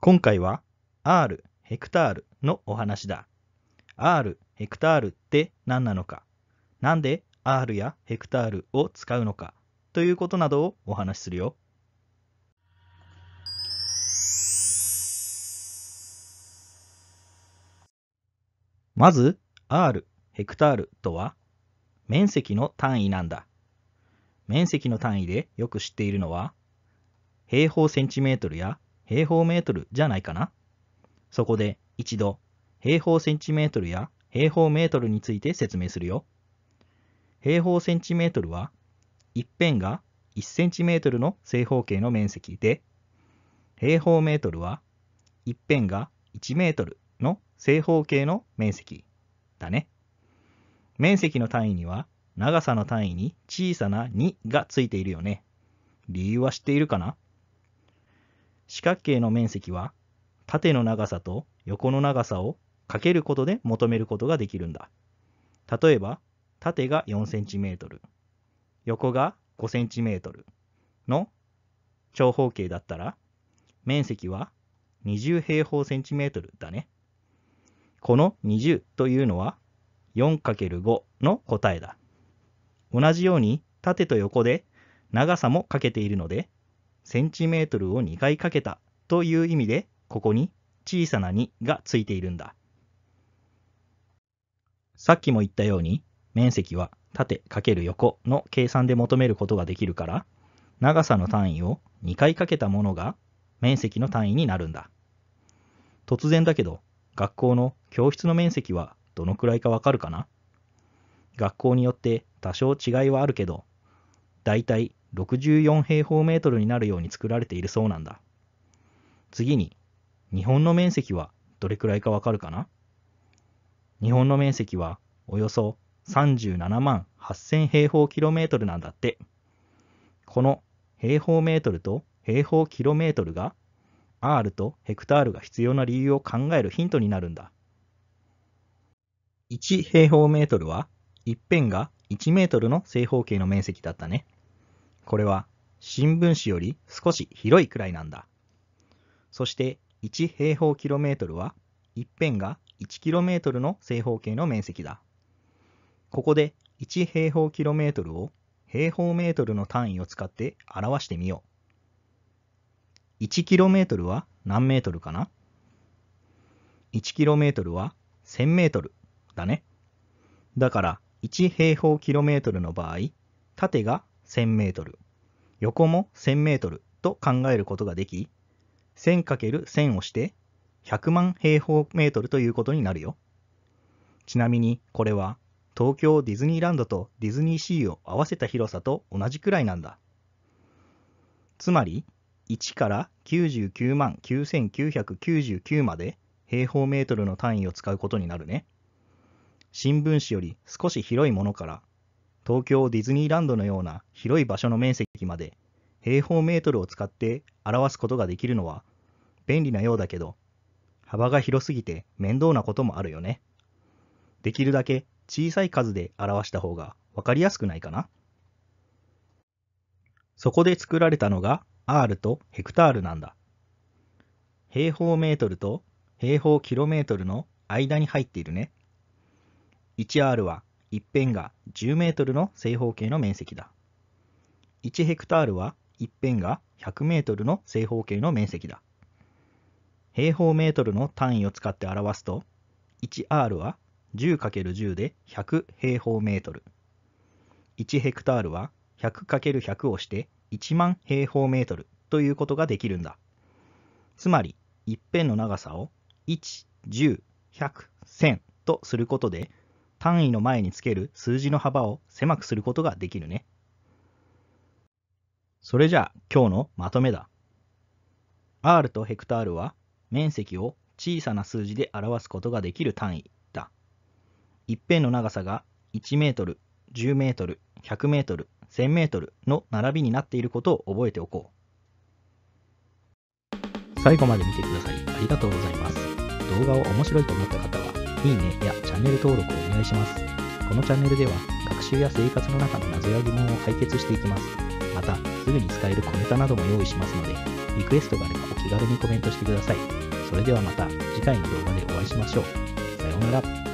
今回は R ヘクタールのお話だ。R ヘクタールって何なのか、なんで R やヘクタールを使うのかということなどをお話しするよ。まず R ヘクタールとは面積の単位なんだ。面積の単位でよく知っているのは平方センチメートルや平方メートルじゃないかなそこで一度平方センチメートルや平方メートルについて説明するよ。平方センチメートルは一辺が1センチメートルの正方形の面積で平方メートルは一辺が1メートルの正方形の面積だね。面積の単位には長さの単位に小さな2がついているよね。理由は知っているかな四角形の面積は縦の長さと横の長さをかけることで求めることができるんだ。例えば、縦が 4cm、横が 5cm の長方形だったら、面積は20平方センチメートルだね。この20というのは 4×5 の答えだ。同じように縦と横で長さもかけているので、センチメートルを2回かけたという意味で、ここに小さな2がついているんだ。さっきも言ったように、面積は縦×横の計算で求めることができるから、長さの単位を2回かけたものが面積の単位になるんだ。突然だけど、学校の教室の面積はどのくらいかわかるかな学校によって多少違いはあるけど、だいたい64平方メートルになるように作られているそうなんだ。次に、日本の面積はどれくらいかわかるかな日本の面積はおよそ37万8000平方キロメートルなんだって。この平方メートルと平方キロメートルが R とヘクタールが必要な理由を考えるヒントになるんだ。1平方メートルは一辺が1メートルの正方形の面積だったね。これは新聞紙より少し広いくらいなんだ。そして1平方キロメートルは一辺が1キロメートルの正方形の面積だ。ここで1平方キロメートルを平方メートルの単位を使って表してみよう。1キロメートルは何メートルかな ?1 キロメートルは1000メートルだね。だから1平方キロメートルの場合、縦が1000メートル、横も1000メートルと考えることができ、1000×1000 をして100万平方メートルということになるよ。ちなみにこれは東京ディズニーランドとディズニーシーを合わせた広さと同じくらいなんだ。つまり1から99万9999まで平方メートルの単位を使うことになるね。新聞紙より少し広いものから東京ディズニーランドのような広い場所の面積まで平方メートルを使って表すことができるのは便利なようだけど、幅が広すぎて面倒なこともあるよね。できるだけ小さい数で表した方が分かりやすくないかなそこで作られたのが R とヘクタールなんだ。平方メートルと平方キロメートルの間に入っているね。1R は一辺が10メートルの正方形の面積だ。1ヘクタールは一辺が100メートルの正方形の面積だ。平方メートルの単位を使って表すと、1R は 10×10 で100平方メートル。1ヘクタールは 100×100 をして1万平方メートルということができるんだ。つまり、一辺の長さを1、10、100、1000とすることで、単位の前につける数字の幅を狭くすることができるね。それじゃあ今日のまとめだ。R とヘクタールは面積を小さな数字で表すことができる単位だ。一辺の長さが1メートル、10メートル、100メートル、1000メートルの並びになっていることを覚えておこう。最後まで見てくださりありがとうございます。動画を面白いと思った方はいいねやチャンネル登録をお願いします。このチャンネルでは学習や生活の中の謎や疑問を解決していきます。また、すぐに使える小ネタなども用意しますので、リクエストがあればお気軽にコメントしてください。それではまた次回の動画でお会いしましょう。さようなら。